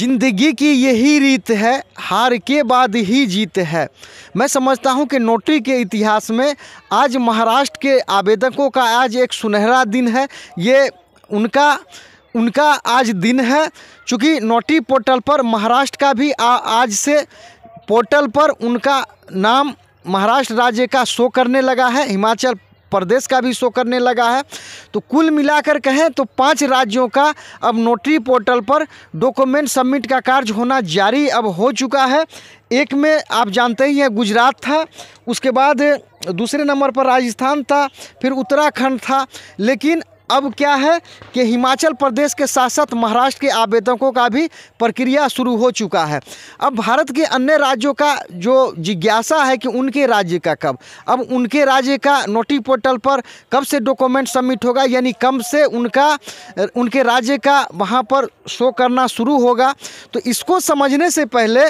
जिंदगी की यही रीत है हार के बाद ही जीत है मैं समझता हूं कि नोटरी के इतिहास में आज महाराष्ट्र के आवेदकों का आज एक सुनहरा दिन है ये उनका उनका आज दिन है चूँकि नोटरी पोर्टल पर महाराष्ट्र का भी आ, आज से पोर्टल पर उनका नाम महाराष्ट्र राज्य का शो करने लगा है हिमाचल प्रदेश का भी शो करने लगा है तो कुल मिलाकर कहें तो पाँच राज्यों का अब नोटरी पोर्टल पर डॉक्यूमेंट सबमिट का कार्य होना जारी अब हो चुका है एक में आप जानते ही हैं गुजरात था उसके बाद दूसरे नंबर पर राजस्थान था फिर उत्तराखंड था लेकिन अब क्या है कि हिमाचल प्रदेश के साथ साथ महाराष्ट्र के आवेदकों का भी प्रक्रिया शुरू हो चुका है अब भारत के अन्य राज्यों का जो जिज्ञासा है कि उनके राज्य का कब अब उनके राज्य का नोटी पोर्टल पर कब से डॉक्यूमेंट सबमिट होगा यानी कब से उनका उनके राज्य का वहाँ पर शो करना शुरू होगा तो इसको समझने से पहले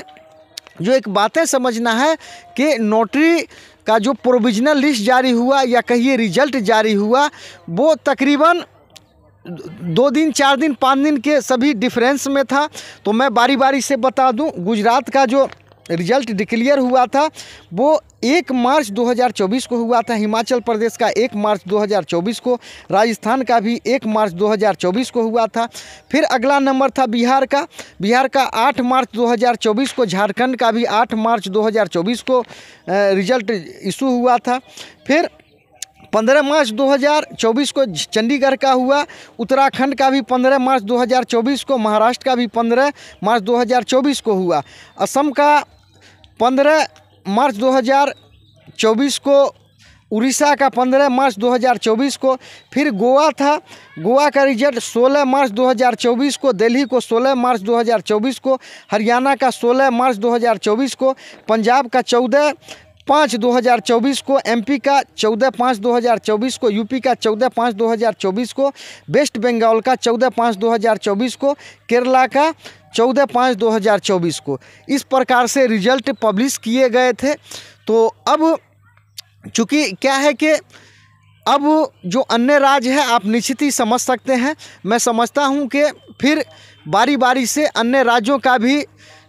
जो एक बातें समझना है कि नोटरी का जो प्रोविजनल लिस्ट जारी हुआ या कहिए रिजल्ट जारी हुआ वो तकरीबन दो दिन चार दिन पाँच दिन के सभी डिफरेंस में था तो मैं बारी बारी से बता दूं गुजरात का जो रिजल्ट डिक्लेयर हुआ था वो एक मार्च 2024 को हुआ था हिमाचल प्रदेश का एक मार्च 2024 को राजस्थान का भी एक मार्च 2024 को हुआ था फिर अगला नंबर था बिहार का बिहार का आठ मार्च 2024 को झारखंड का भी आठ मार्च 2024 को रिजल्ट इशू हुआ था फिर पंद्रह मार्च 2024 को चंडीगढ़ का हुआ उत्तराखंड का भी पंद्रह मार्च 2024 को महाराष्ट्र का भी पंद्रह मार्च 2024 को हुआ असम का पंद्रह मार्च 2024 को उड़ीसा का 15 मार्च 2024 को फिर गोवा था गोवा का रिजल्ट 16 मार्च 2024 को दिल्ली को 16 मार्च 2024 को हरियाणा का 16 मार्च 2024 को पंजाब का 14 पाँच 2024 को एमपी का चौदह पाँच 2024 को यूपी का चौदह पाँच 2024 को वेस्ट बंगाल का चौदह पाँच 2024 को केरला का चौदह पाँच 2024 को इस प्रकार से रिजल्ट पब्लिश किए गए थे तो अब चूँकि क्या है कि अब जो अन्य राज्य है आप निश्चित ही समझ सकते हैं मैं समझता हूँ कि फिर बारी बारी से अन्य राज्यों का भी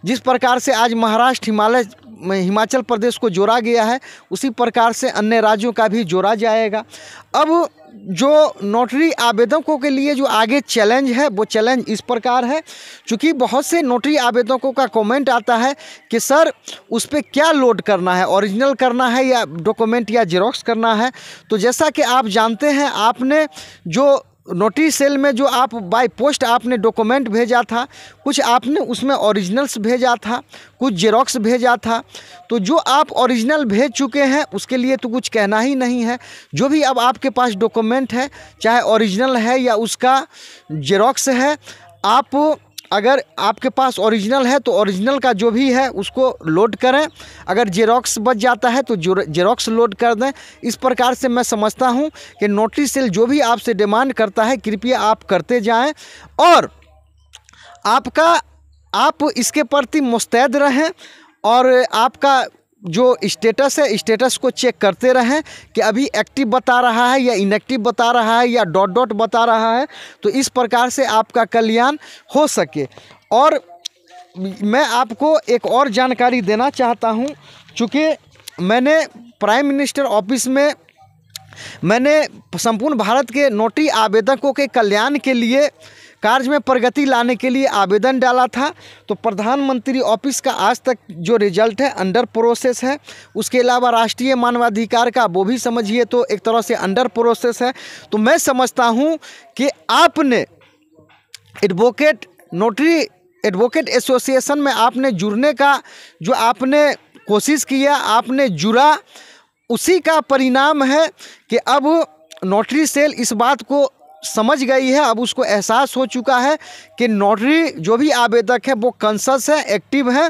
जिस प्रकार से आज महाराष्ट्र हिमालय हिमाचल प्रदेश को जोड़ा गया है उसी प्रकार से अन्य राज्यों का भी जोड़ा जाएगा अब जो नोटरी आवेदकों के लिए जो आगे चैलेंज है वो चैलेंज इस प्रकार है क्योंकि बहुत से नोटरी आवेदकों का कमेंट आता है कि सर उस पर क्या लोड करना है ओरिजिनल करना है या डॉक्यूमेंट या जेरोक्स करना है तो जैसा कि आप जानते हैं आपने जो नोटिस सेल में जो आप बाय पोस्ट आपने डॉक्यूमेंट भेजा था कुछ आपने उसमें ओरिजिनल्स भेजा था कुछ जेरोक्स भेजा था तो जो आप ओरिजिनल भेज चुके हैं उसके लिए तो कुछ कहना ही नहीं है जो भी अब आपके पास डॉक्यूमेंट है चाहे ओरिजिनल है या उसका जेरोक्स है आप अगर आपके पास ओरिजिनल है तो ओरिजिनल का जो भी है उसको लोड करें अगर जेरोक्स बच जाता है तो जेरोक्स लोड कर दें इस प्रकार से मैं समझता हूँ कि नोटिस सेल जो भी आपसे डिमांड करता है कृपया आप करते जाएं और आपका आप इसके प्रति मुस्तैद रहें और आपका जो स्टेटस है स्टेटस को चेक करते रहें कि अभी एक्टिव बता रहा है या इनएक्टिव बता रहा है या डॉट डॉट बता रहा है तो इस प्रकार से आपका कल्याण हो सके और मैं आपको एक और जानकारी देना चाहता हूं चूँकि मैंने प्राइम मिनिस्टर ऑफिस में मैंने संपूर्ण भारत के नोटरी आवेदकों के कल्याण के लिए कार्य में प्रगति लाने के लिए आवेदन डाला था तो प्रधानमंत्री ऑफिस का आज तक जो रिजल्ट है अंडर प्रोसेस है उसके अलावा राष्ट्रीय मानवाधिकार का वो भी समझिए तो एक तरह से अंडर प्रोसेस है तो मैं समझता हूँ कि आपने एडवोकेट नोटरी एडवोकेट एसोसिएशन में आपने जुड़ने का जो आपने कोशिश किया आपने जुड़ा उसी का परिणाम है कि अब नोटरी सेल इस बात को समझ गई है अब उसको एहसास हो चुका है कि नोटरी जो भी आवेदक है वो कंसस है एक्टिव है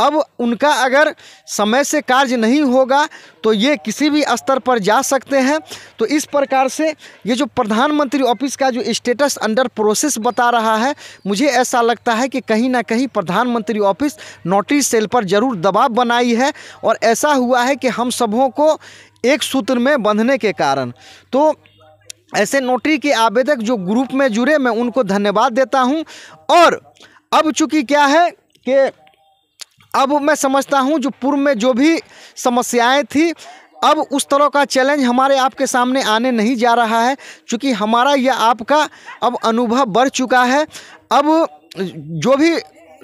अब उनका अगर समय से कार्य नहीं होगा तो ये किसी भी स्तर पर जा सकते हैं तो इस प्रकार से ये जो प्रधानमंत्री ऑफिस का जो स्टेटस अंडर प्रोसेस बता रहा है मुझे ऐसा लगता है कि कहीं ना कहीं प्रधानमंत्री ऑफिस नोटरी सेल पर ज़रूर दबाव बनाई है और ऐसा हुआ है कि हम सबों को एक सूत्र में बंधने के कारण तो ऐसे नोटरी के आवेदक जो ग्रुप में जुड़े मैं उनको धन्यवाद देता हूँ और अब चूँकि क्या है कि अब मैं समझता हूँ जो पूर्व में जो भी समस्याएँ थी अब उस तरह का चैलेंज हमारे आपके सामने आने नहीं जा रहा है क्योंकि हमारा यह आपका अब अनुभव बढ़ चुका है अब जो भी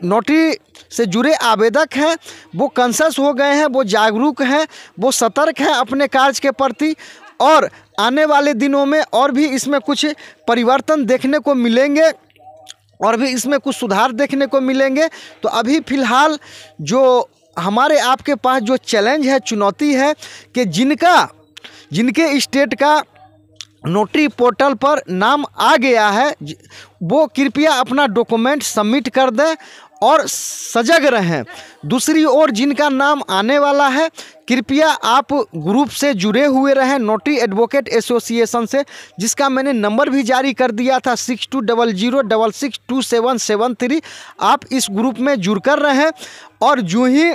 नोटरी से जुड़े आवेदक हैं वो कंसस हो गए हैं वो जागरूक हैं वो सतर्क हैं अपने कार्य के प्रति और आने वाले दिनों में और भी इसमें कुछ परिवर्तन देखने को मिलेंगे और भी इसमें कुछ सुधार देखने को मिलेंगे तो अभी फ़िलहाल जो हमारे आपके पास जो चैलेंज है चुनौती है कि जिनका जिनके स्टेट का नोटरी पोर्टल पर नाम आ गया है वो कृपया अपना डॉक्यूमेंट सबमिट कर दें और सजग रहें दूसरी ओर जिनका नाम आने वाला है कृपया आप ग्रुप से जुड़े हुए रहें नोटरी एडवोकेट एसोसिएशन से जिसका मैंने नंबर भी जारी कर दिया था six two double zero double six two seven seven three आप इस ग्रुप में जुड़ कर रहें और जो ही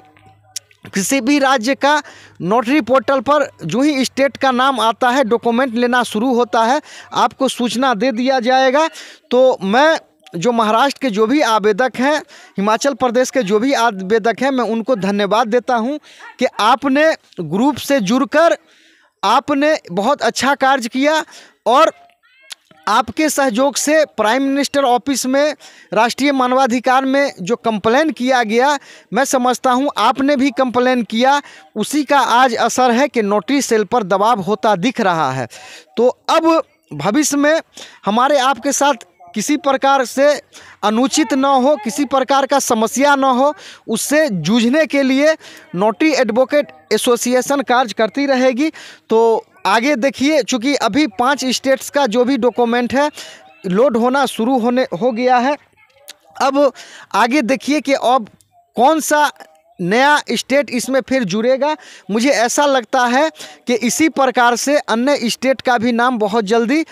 किसी भी राज्य का नोटरी पोर्टल पर जो ही स्टेट का नाम आता है डॉक्यूमेंट लेना शुरू होता है आपको सूचना दे दिया जाएगा तो मैं जो महाराष्ट्र के जो भी आवेदक हैं हिमाचल प्रदेश के जो भी आवेदक हैं मैं उनको धन्यवाद देता हूं कि आपने ग्रुप से जुड़कर आपने बहुत अच्छा कार्य किया और आपके सहयोग से प्राइम मिनिस्टर ऑफिस में राष्ट्रीय मानवाधिकार में जो कंप्लेन किया गया मैं समझता हूं आपने भी कंप्लेन किया उसी का आज असर है कि नोटिस सेल पर दबाव होता दिख रहा है तो अब भविष्य में हमारे आपके साथ किसी प्रकार से अनुचित न हो किसी प्रकार का समस्या न हो उससे जूझने के लिए नोटी एडवोकेट एसोसिएशन कार्य करती रहेगी तो आगे देखिए चूँकि अभी पांच स्टेट्स का जो भी डॉक्यूमेंट है लोड होना शुरू होने हो गया है अब आगे देखिए कि अब कौन सा नया स्टेट इसमें फिर जुड़ेगा मुझे ऐसा लगता है कि इसी प्रकार से अन्य स्टेट का भी नाम बहुत जल्दी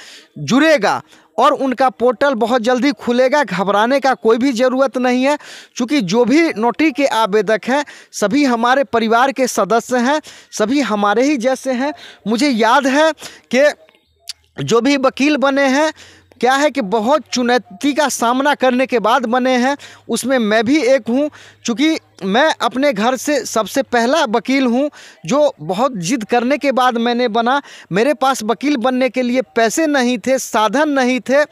जुड़ेगा और उनका पोर्टल बहुत जल्दी खुलेगा घबराने का कोई भी ज़रूरत नहीं है क्योंकि जो भी नोटरी के आवेदक हैं सभी हमारे परिवार के सदस्य हैं सभी हमारे ही जैसे हैं मुझे याद है कि जो भी वकील बने हैं क्या है कि बहुत चुनौती का सामना करने के बाद बने हैं उसमें मैं भी एक हूँ चूँकि मैं अपने घर से सबसे पहला वकील हूँ जो बहुत जिद करने के बाद मैंने बना मेरे पास वकील बनने के लिए पैसे नहीं थे साधन नहीं थे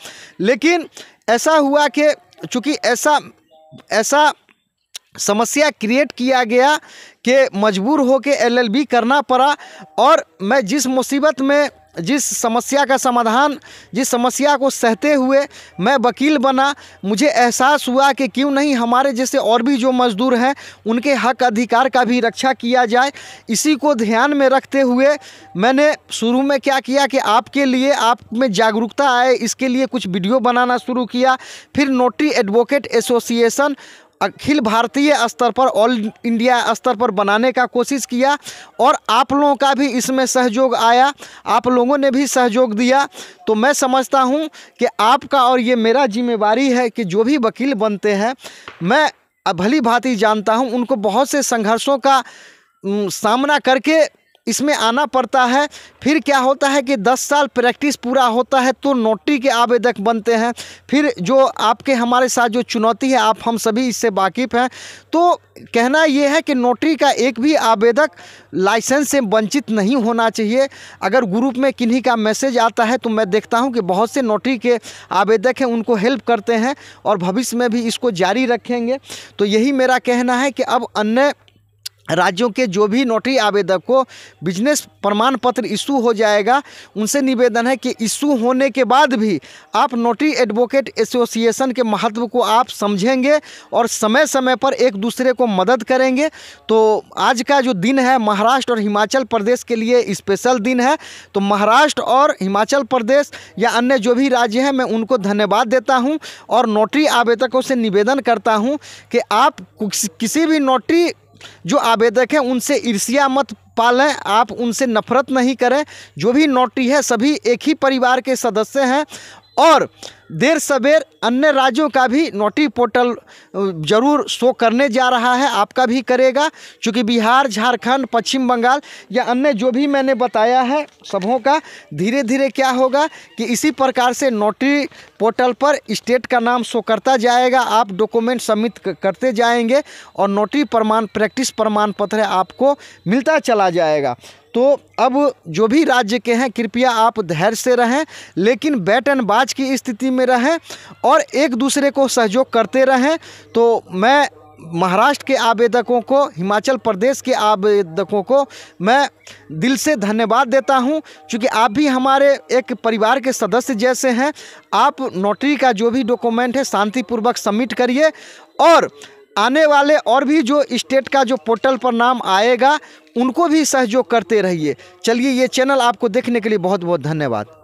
लेकिन ऐसा हुआ कि चूँकि ऐसा ऐसा समस्या क्रिएट किया गया कि मजबूर होकर एलएलबी करना पड़ा और मैं जिस मुसीबत में जिस समस्या का समाधान जिस समस्या को सहते हुए मैं वकील बना मुझे एहसास हुआ कि क्यों नहीं हमारे जैसे और भी जो मज़दूर हैं उनके हक अधिकार का भी रक्षा किया जाए इसी को ध्यान में रखते हुए मैंने शुरू में क्या किया कि आपके लिए आप में जागरूकता आए इसके लिए कुछ वीडियो बनाना शुरू किया फिर नोटरी एडवोकेट एसोसिएशन अखिल भारतीय स्तर पर ऑल इंडिया स्तर पर बनाने का कोशिश किया और आप लोगों का भी इसमें सहयोग आया आप लोगों ने भी सहयोग दिया तो मैं समझता हूं कि आपका और ये मेरा जिम्मेवारी है कि जो भी वकील बनते हैं मैं भली भांति जानता हूं उनको बहुत से संघर्षों का सामना करके इसमें आना पड़ता है फिर क्या होता है कि 10 साल प्रैक्टिस पूरा होता है तो नोटरी के आवेदक बनते हैं फिर जो आपके हमारे साथ जो चुनौती है आप हम सभी इससे वाकिफ़ हैं तो कहना यह है कि नोटरी का एक भी आवेदक लाइसेंस से वंचित नहीं होना चाहिए अगर ग्रुप में किन्हीं का मैसेज आता है तो मैं देखता हूँ कि बहुत से नोटरी के आवेदक हैं उनको हेल्प करते हैं और भविष्य में भी इसको जारी रखेंगे तो यही मेरा कहना है कि अब अन्य राज्यों के जो भी नोटरी आवेदक को बिजनेस प्रमाण पत्र इशू हो जाएगा उनसे निवेदन है कि इशू होने के बाद भी आप नोटरी एडवोकेट एसोसिएशन के महत्व को आप समझेंगे और समय समय पर एक दूसरे को मदद करेंगे तो आज का जो दिन है महाराष्ट्र और हिमाचल प्रदेश के लिए स्पेशल दिन है तो महाराष्ट्र और हिमाचल प्रदेश या अन्य जो भी राज्य हैं मैं उनको धन्यवाद देता हूँ और नोटरी आवेदकों से निवेदन करता हूँ कि आप किसी भी नोटरी जो आवेदक हैं उनसे ईर्ष्या मत पालें आप उनसे नफरत नहीं करें जो भी नोटी है सभी एक ही परिवार के सदस्य हैं और देर सवेर अन्य राज्यों का भी नोटी पोर्टल जरूर शो करने जा रहा है आपका भी करेगा क्योंकि बिहार झारखंड पश्चिम बंगाल या अन्य जो भी मैंने बताया है सबों का धीरे धीरे क्या होगा कि इसी प्रकार से नोटरी पोर्टल पर स्टेट का नाम शो करता जाएगा आप डॉक्यूमेंट सबमिट करते जाएंगे और नोटरी प्रमाण प्रैक्टिस प्रमाण पत्र आपको मिलता चला जाएगा तो अब जो भी राज्य के हैं कृपया आप धैर्य से रहें लेकिन बैट एंड बाज की स्थिति में रहें और एक दूसरे को सहयोग करते रहें तो मैं महाराष्ट्र के आवेदकों को हिमाचल प्रदेश के आवेदकों को मैं दिल से धन्यवाद देता हूं क्योंकि आप भी हमारे एक परिवार के सदस्य जैसे हैं आप नोटरी का जो भी डॉक्यूमेंट है शांतिपूर्वक सबमिट करिए और आने वाले और भी जो स्टेट का जो पोर्टल पर नाम आएगा उनको भी सहयोग करते रहिए चलिए ये चैनल आपको देखने के लिए बहुत बहुत धन्यवाद